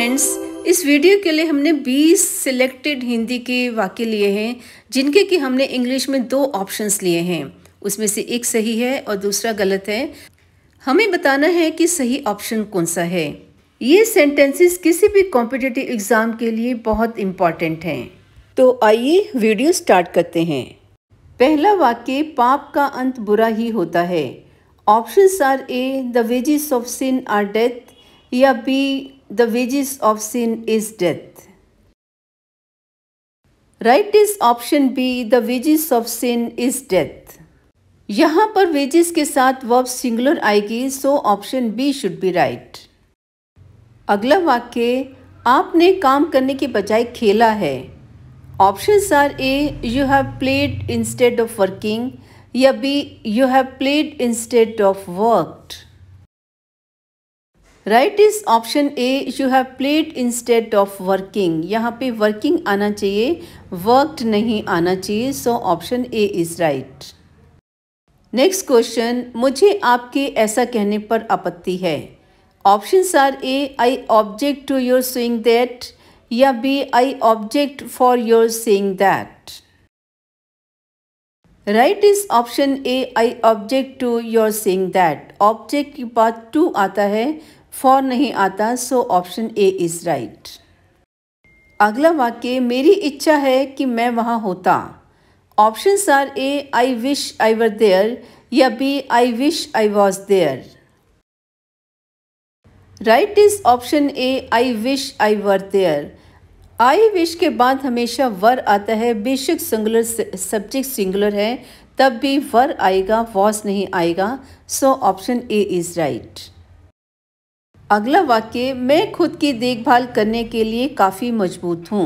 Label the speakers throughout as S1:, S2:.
S1: Friends इस video के लिए हमने 20 सिलेक्टेड हिंदी के वाक्य लिए हैं जिनके कि हमने इंग्लिश में दो ऑप्शंस लिए हैं उसमें से एक सही है और दूसरा गलत है हमें बताना है कि सही ऑप्शन कौन सा है ये सेंटेंसेस किसी भी कॉम्पिटिटिव एग्ज़ाम के लिए बहुत इम्पॉर्टेंट हैं तो आइए वीडियो स्टार्ट करते हैं पहला वाक्य पाप का अंत बुरा ही होता है options are A the wages of sin are death या B the wages of sin is death. Right is option B the wages of sin is death यहाँ पर वेजेस के साथ वर्ब सिंगुलर आएगी so option B should be right अगला वाक्य आपने काम करने के बजाय खेला है options are A you have played instead of working या B you have played instead of worked right is option A you have played instead of working यहाँ पे वर्किंग आना चाहिए वर्कड नहीं आना चाहिए so option A is right next question मुझे आपके ऐसा कहने पर आपत्ति है options are A I object to your saying that या B I object for your saying that right is option A I object to your saying that object के बाद टू आता है फॉर नहीं आता so option A is right अगला वाक्य मेरी इच्छा है कि मैं वहाँ होता options are A I wish I were there या B I wish I was there right is option A I wish I were there I wish के बाद हमेशा वर आता है बेशक सिंगुलर सब्जेक्ट सिंगुलर है तब भी वर आएगा वॉस नहीं आएगा so option A is right अगला वाक्य मैं खुद की देखभाल करने के लिए काफ़ी मजबूत हूँ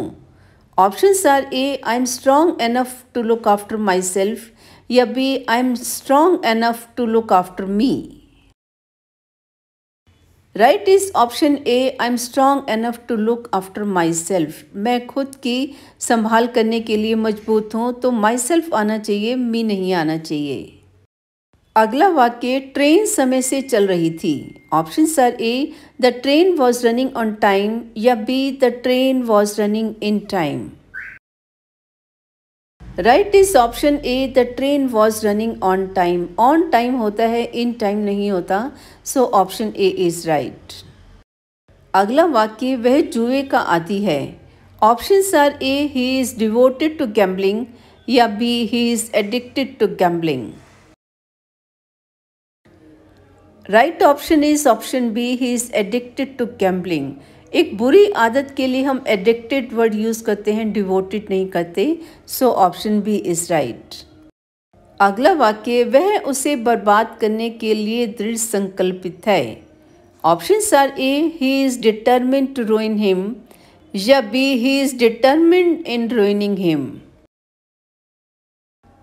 S1: option are A I am strong enough to look after myself या B I am strong enough to look after me right is option A I am strong enough to look after myself मैं खुद की संभाल करने के लिए मजबूत हूँ तो माई सेल्फ आना चाहिए मी नहीं आना चाहिए अगला वाक्य ट्रेन समय से चल रही थी option sir A the train was running on time या B the train was running in time right is option A the train was running on time on time होता है इन टाइम नहीं होता so option A is right अगला वाक्य वह जुए का आती है option sir A he is devoted to gambling या B he is addicted to gambling right option is option B he is addicted to gambling एक बुरी आदत के लिए हम एडिक्टेड वर्ड यूज़ करते हैं डिवोटेड नहीं करते so option B is right अगला वाक्य वह उसे बर्बाद करने के लिए दृढ़ संकल्पित है option are A he is determine to ruin him या B he is determine in ruining him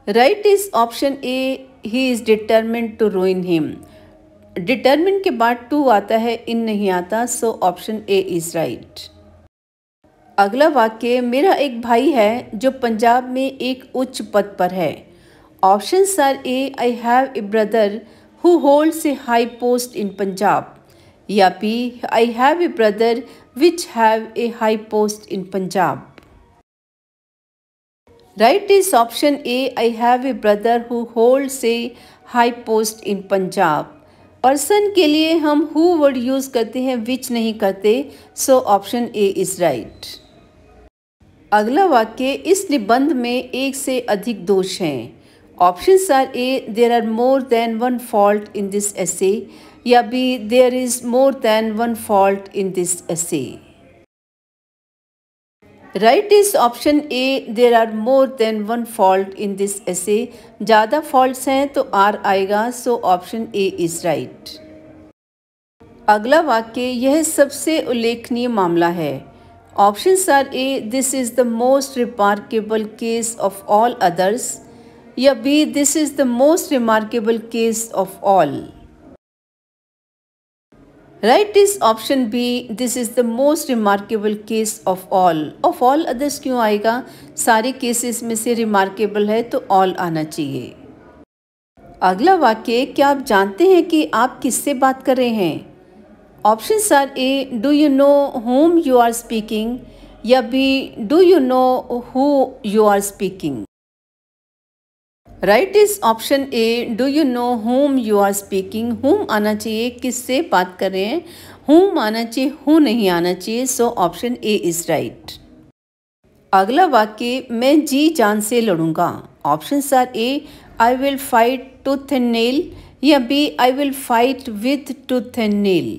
S1: right is option A he is determine to ruin him determine के बाद टू आता है इन नहीं आता so option A is right अगला वाक्य मेरा एक भाई है जो पंजाब में एक उच्च पद पर है option sir A I have a brother who holds a high post in Punjab या B I have a brother which have a high post in Punjab right is option A I have a brother who holds a high post in Punjab person के लिए हम who word use करते हैं which नहीं करते so option A is right अगला वाक्य इस निबंध में एक से अधिक दोष हैं option are A there are more than one fault in this essay या B there is more than one fault in this essay right is option A there are more than one fault in this essay ज़्यादा fault हैं तो are आएगा so option A is right अगला वाक्य यह सबसे उल्लेखनीय मामला है option are A this is the most remarkable case of all others या B this is the most remarkable case of all right is option B this is the most remarkable case of all of all others क्यों आएगा सारे cases में से remarkable है तो all आना चाहिए अगला वाक्य क्या आप जानते हैं कि आप किससे बात कर रहे हैं option are A do you know whom you are speaking या B do you know who you are speaking right is option A do you know whom you are speaking whom आना चाहिए किससे बात कर रहे हैं होम आना चाहिए हो नहीं आना चाहिए so option A is right अगला वाक्य मैं जी जान से लड़ूंगा option are A I will fight tooth and nail या B I will fight with tooth and nail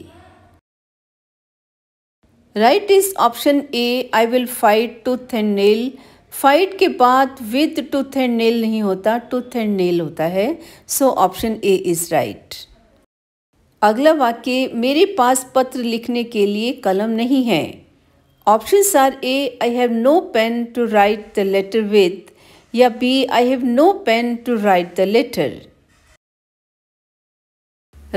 S1: right is option A I will fight tooth and nail fight के बाद विद टूथ एंड नेल नहीं होता tooth and nail होता है so option A is right अगला वाक्य मेरे पास पत्र लिखने के लिए कलम नहीं है options are A I have no pen to write the letter with या B I have no pen to write the letter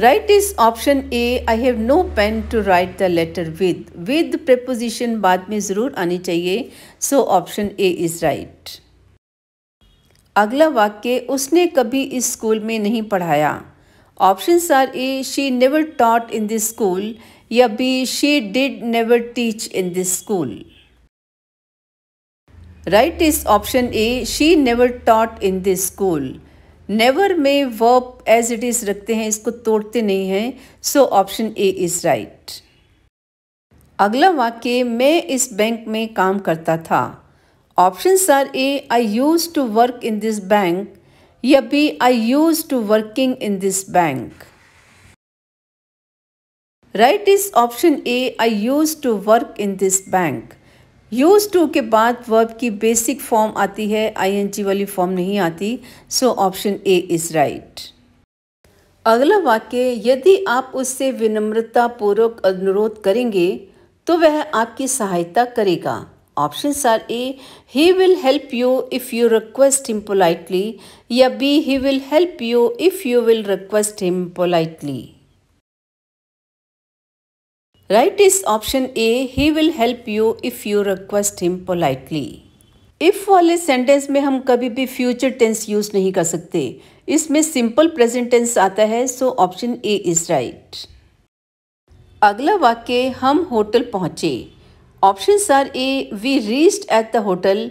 S1: Right is option A. I have no pen to write the letter with. With preposition बाद में ज़रूर आनी चाहिए so option A is right अगला वाक्य उसने कभी इस स्कूल में नहीं पढ़ाया option are A she never taught in this school या B she did never teach in this school right is option A she never taught in this school never में वर्ब एज इट इज़ रखते हैं इसको तोड़ते नहीं हैं so option A is right अगला वाक्य मैं इस बैंक में काम करता था option are A I use to work in this bank या B I use to working in this bank right is option A I use to work in this bank use to के बाद verb की basic form आती है ING वाली form नहीं आती so option A is right अगला वाक्य यदि आप उससे विनम्रतापूर्वक अनुरोध करेंगे तो वह आपकी सहायता करेगा option are A he will help you if you request him politely या B he will help you if you will request him politely Right is option A. He will help you if you request him politely. If वाले sentence में हम कभी भी future tense use नहीं कर सकते इसमें सिंपल प्रेजेंट टेंस आता है so option A is right अगला वाक्य हम होटल पहुंचे option are A we reached at the hotel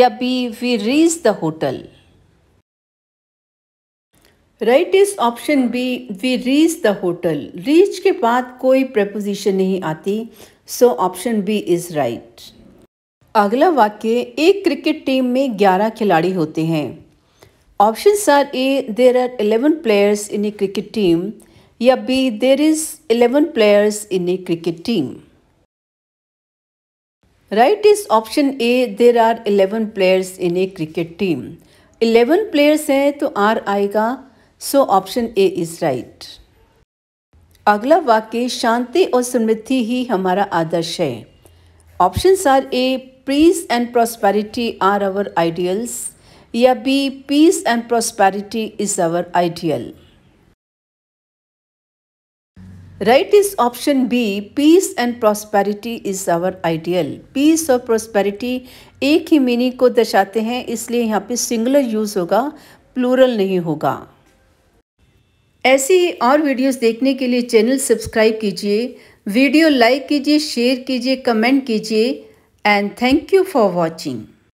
S1: या B we reach the hotel right is option B we reach the hotel reach के बाद कोई प्रपोजिशन नहीं आती so option B is right अगला वाक्य एक क्रिकेट टीम में 11 खिलाड़ी होते हैं option are A there are 11 players in a cricket team या B there is 11 players in a cricket team right is option A there are 11 players in a cricket team 11 players हैं तो are आएगा so option A is right अगला वाक्य शांति और समृद्धि ही हमारा आदर्श है option are A peace and prosperity are our ideals या B peace and prosperity is our ideal right is option B peace and prosperity is our ideal peace और प्रॉस्पेरिटी एक ही मीनिंग को दर्शाते हैं इसलिए यहाँ पे सिंगुलर यूज़ होगा प्लूरल नहीं होगा ऐसी ही और वीडियोस देखने के लिए चैनल सब्सक्राइब कीजिए वीडियो लाइक कीजिए शेयर कीजिए कमेंट कीजिए and thank you for watching